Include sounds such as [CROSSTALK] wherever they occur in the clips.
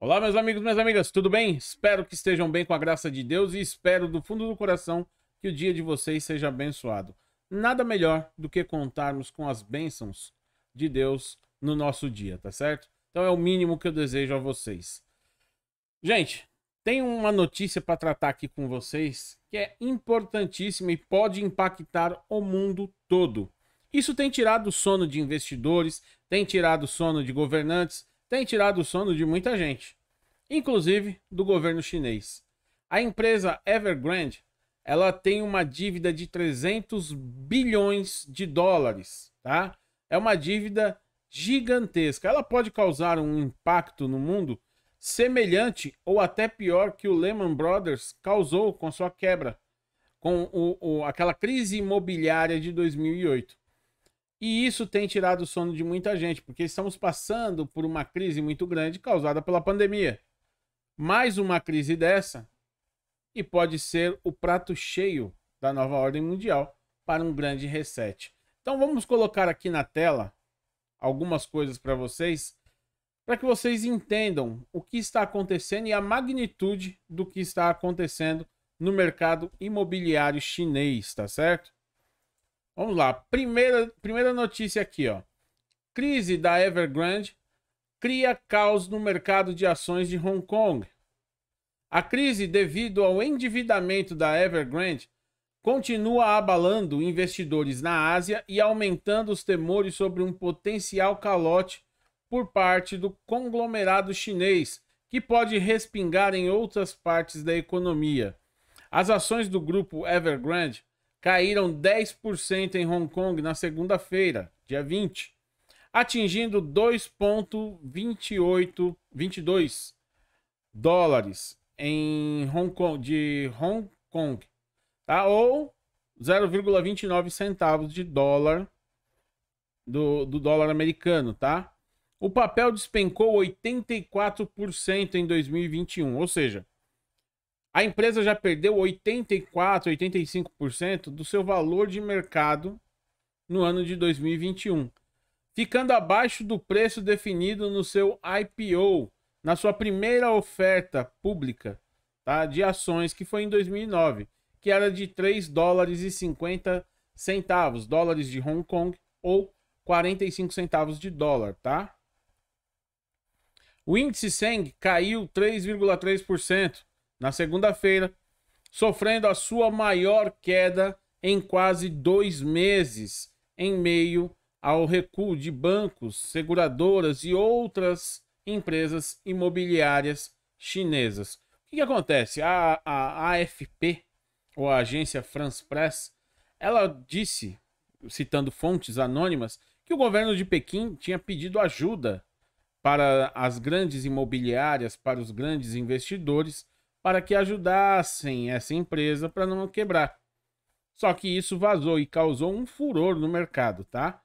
Olá, meus amigos, minhas amigas, tudo bem? Espero que estejam bem com a graça de Deus e espero do fundo do coração que o dia de vocês seja abençoado. Nada melhor do que contarmos com as bênçãos de Deus no nosso dia, tá certo? Então é o mínimo que eu desejo a vocês. Gente, tem uma notícia para tratar aqui com vocês que é importantíssima e pode impactar o mundo todo. Isso tem tirado o sono de investidores, tem tirado o sono de governantes, tem tirado o sono de muita gente, inclusive do governo chinês. A empresa Evergrande, ela tem uma dívida de 300 bilhões de dólares, tá? É uma dívida gigantesca. Ela pode causar um impacto no mundo semelhante ou até pior que o Lehman Brothers causou com sua quebra, com o, o, aquela crise imobiliária de 2008. E isso tem tirado o sono de muita gente, porque estamos passando por uma crise muito grande causada pela pandemia. Mais uma crise dessa e pode ser o prato cheio da nova ordem mundial para um grande reset. Então vamos colocar aqui na tela algumas coisas para vocês para que vocês entendam o que está acontecendo e a magnitude do que está acontecendo no mercado imobiliário chinês, tá certo? Vamos lá, primeira, primeira notícia aqui, ó. Crise da Evergrande cria caos no mercado de ações de Hong Kong. A crise devido ao endividamento da Evergrande continua abalando investidores na Ásia e aumentando os temores sobre um potencial calote por parte do conglomerado chinês, que pode respingar em outras partes da economia. As ações do grupo Evergrande caíram 10% em Hong Kong na segunda-feira, dia 20, atingindo 2.2822 dólares em Hong Kong de Hong Kong, tá? Ou 0,29 centavos de dólar do, do dólar americano, tá? O papel despencou 84% em 2021, ou seja, a empresa já perdeu 84, 85% do seu valor de mercado no ano de 2021, ficando abaixo do preço definido no seu IPO, na sua primeira oferta pública tá, de ações, que foi em 2009, que era de 3 dólares e 50 centavos, dólares de Hong Kong ou 45 centavos de dólar, tá? O índice Seng caiu 3,3% na segunda-feira, sofrendo a sua maior queda em quase dois meses, em meio ao recuo de bancos, seguradoras e outras empresas imobiliárias chinesas. O que, acontece? A, a AFP, ou a agência France Press, ela disse, citando fontes anônimas, que o governo de Pequim tinha pedido ajuda para as grandes imobiliárias, para os grandes investidores, para que ajudassem essa empresa para não quebrar. Só que isso vazou e causou um furor no mercado, tá?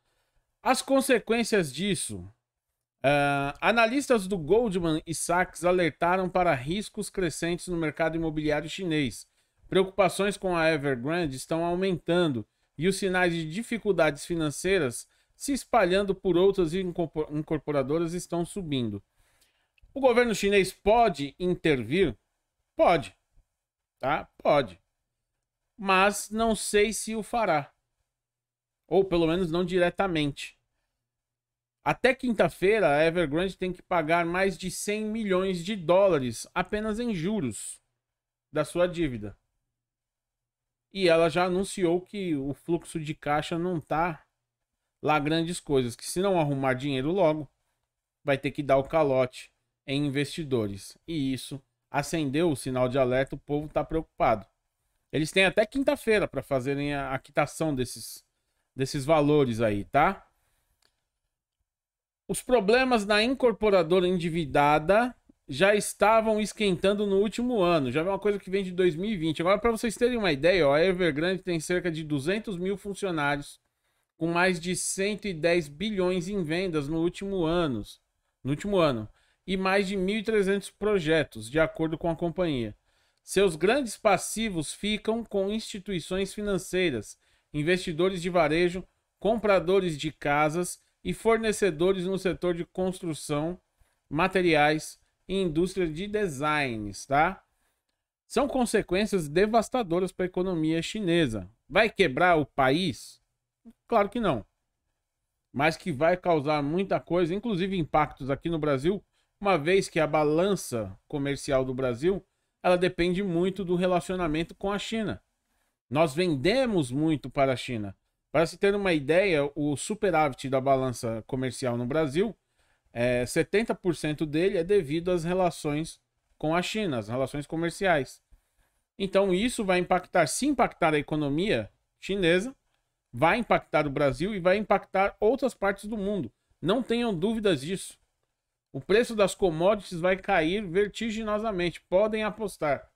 As consequências disso. Uh, analistas do Goldman e Sachs alertaram para riscos crescentes no mercado imobiliário chinês. Preocupações com a Evergrande estão aumentando e os sinais de dificuldades financeiras se espalhando por outras incorporadoras estão subindo. O governo chinês pode intervir? Pode. Tá? Pode. Mas não sei se o fará. Ou pelo menos não diretamente. Até quinta-feira, a Evergrande tem que pagar mais de 100 milhões de dólares apenas em juros da sua dívida. E ela já anunciou que o fluxo de caixa não está lá grandes coisas, que se não arrumar dinheiro logo, vai ter que dar o calote em investidores. E isso acendeu o sinal de alerta, o povo está preocupado. Eles têm até quinta-feira para fazerem a, quitação desses, desses valores aí, tá? Os problemas na incorporadora endividada já estavam esquentando no último ano. Já é uma coisa que vem de 2020. Agora, para vocês terem uma ideia, ó, a Evergrande tem cerca de 200 mil funcionários com mais de 110 bilhões em vendas no último ano, no último ano e mais de 1.300 projetos, de acordo com a companhia. Seus grandes passivos ficam com instituições financeiras, investidores de varejo, compradores de casas e fornecedores no setor de construção, materiais e indústria de designs, tá? São consequências devastadoras para a economia chinesa. Vai quebrar o país? Claro que não. Mas que vai causar muita coisa, inclusive impactos aqui no Brasil, uma vez que a balança comercial do Brasil ela depende muito do relacionamento com a China. Nós vendemos muito para a China. Para se ter uma ideia, o superávit da balança comercial no Brasil, é, 70% dele é devido às relações com a China, as relações comerciais. Então isso vai impactar, se impactar a economia chinesa, vai impactar o Brasil e vai impactar outras partes do mundo. Não tenham dúvidas disso. O preço das commodities vai cair vertiginosamente, podem apostar.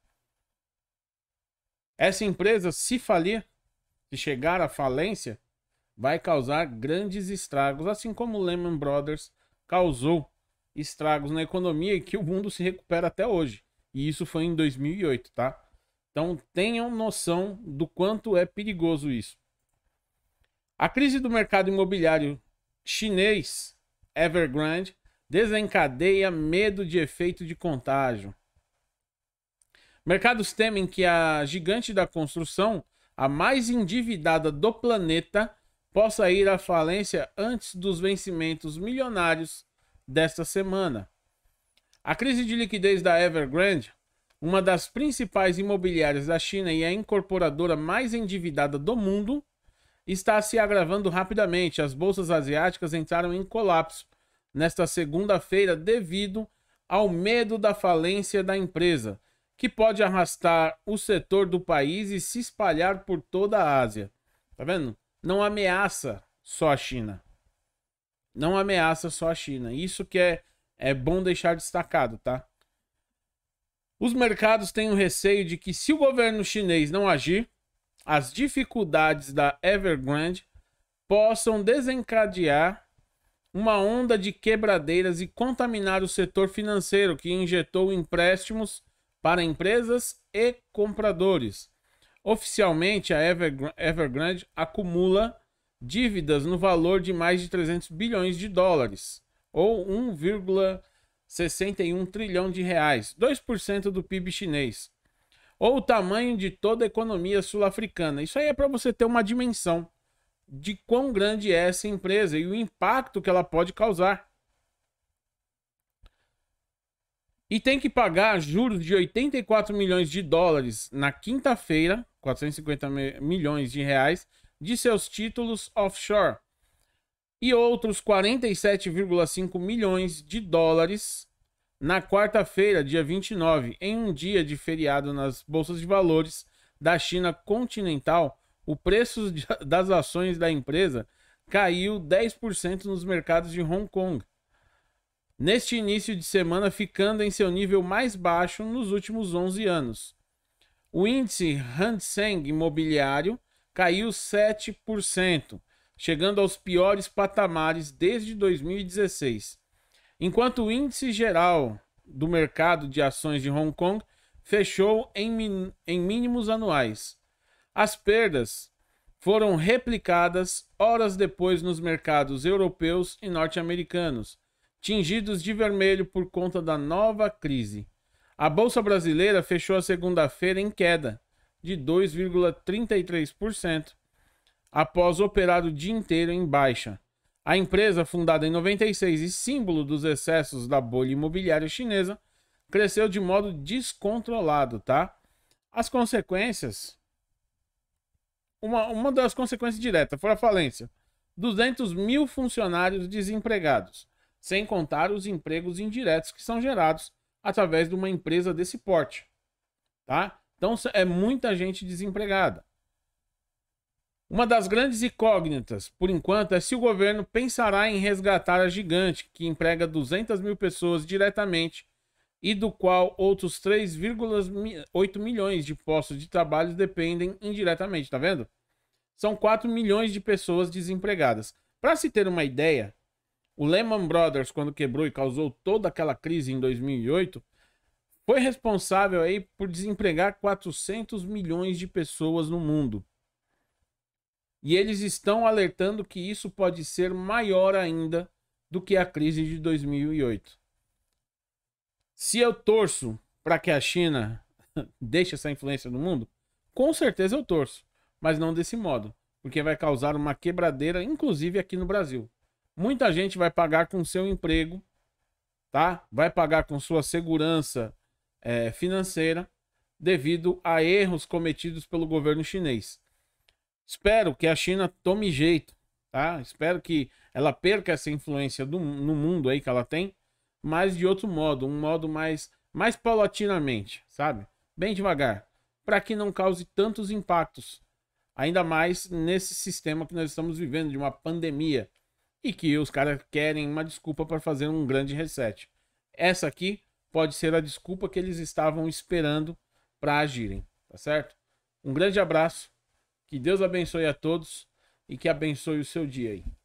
Essa empresa, se falir, se chegar à falência, vai causar grandes estragos, assim como o Lehman Brothers causou estragos na economia e que o mundo se recupera até hoje. E isso foi em 2008, tá? Então tenham noção do quanto é perigoso isso. A crise do mercado imobiliário chinês Evergrande desencadeia medo de efeito de contágio. Mercados temem que a gigante da construção, a mais endividada do planeta, possa ir à falência antes dos vencimentos milionários desta semana. A crise de liquidez da Evergrande, uma das principais imobiliárias da China e a incorporadora mais endividada do mundo, está se agravando rapidamente. As bolsas asiáticas entraram em colapso nesta segunda-feira devido ao medo da falência da empresa, que pode arrastar o setor do país e se espalhar por toda a Ásia. Tá vendo? Não ameaça só a China. Não ameaça só a China. Isso que é, é bom deixar destacado, tá? Os mercados têm o receio de que se o governo chinês não agir, as dificuldades da Evergrande possam desencadear uma onda de quebradeiras e contaminar o setor financeiro que injetou empréstimos para empresas e compradores. Oficialmente, a Evergrande acumula dívidas no valor de mais de 300 bilhões de dólares, ou 1,61 trilhão de reais, 2% do PIB chinês, ou o tamanho de toda a economia sul-africana. Isso aí é para você ter uma dimensão de quão grande é essa empresa e o impacto que ela pode causar. E tem que pagar juros de 84 milhões de dólares na quinta-feira, 450 milhões de reais, de seus títulos offshore. E outros 47,5 milhões de dólares na quarta-feira, dia 29, em um dia de feriado nas bolsas de valores da China continental, o preço [LAUGHS] das ações da empresa caiu 10% nos mercados de Hong Kong. Neste início de semana, ficando em seu nível mais baixo nos últimos 11 anos. O índice Hang Seng Imobiliário caiu 7%, chegando aos piores patamares desde 2016 enquanto o índice geral do mercado de ações de Hong Kong fechou em, em mínimos anuais. As perdas foram replicadas horas depois nos mercados europeus e norte-americanos, tingidos de vermelho por conta da nova crise. A bolsa brasileira fechou a segunda-feira em queda de 2,33%, após operar o dia inteiro em baixa. A empresa, fundada em 96 e símbolo dos excessos da bolha imobiliária chinesa, cresceu de modo descontrolado, tá? As consequências. Uma, uma das consequências diretas foi a falência. 200 mil funcionários desempregados, sem contar os empregos indiretos que são gerados através de uma empresa desse porte, tá? Então é muita gente desempregada. Uma das grandes incógnitas, por enquanto, é se o governo pensará em resgatar a gigante, que emprega 200 mil pessoas diretamente e do qual outros 3,8 milhões de postos de trabalho dependem indiretamente, tá vendo? São 4 milhões de pessoas desempregadas. Para se ter uma ideia, o Lehman Brothers, quando quebrou e causou toda aquela crise em 2008, foi responsável aí por desempregar 400 milhões de pessoas no mundo. E eles estão alertando que isso pode ser maior ainda do que a crise de 2008. Se eu torço para que a China [LAUGHS] deixe essa influência no mundo, com certeza eu torço, mas não desse modo, porque vai causar uma quebradeira, inclusive aqui no Brasil. Muita gente vai pagar com seu emprego, tá? Vai pagar com sua segurança é, financeira, devido a erros cometidos pelo governo chinês. Espero que a China tome jeito, tá? Espero que ela perca essa influência do, no mundo aí que ela tem, mas de outro modo, um modo mais, mais paulatinamente, sabe? Bem devagar, para que não cause tantos impactos, ainda mais nesse sistema que nós estamos vivendo de uma pandemia e que os caras querem uma desculpa para fazer um grande reset. Essa aqui pode ser a desculpa que eles estavam esperando para agirem, tá certo? Um grande abraço. Que Deus abençoe a todos e que abençoe o seu dia aí.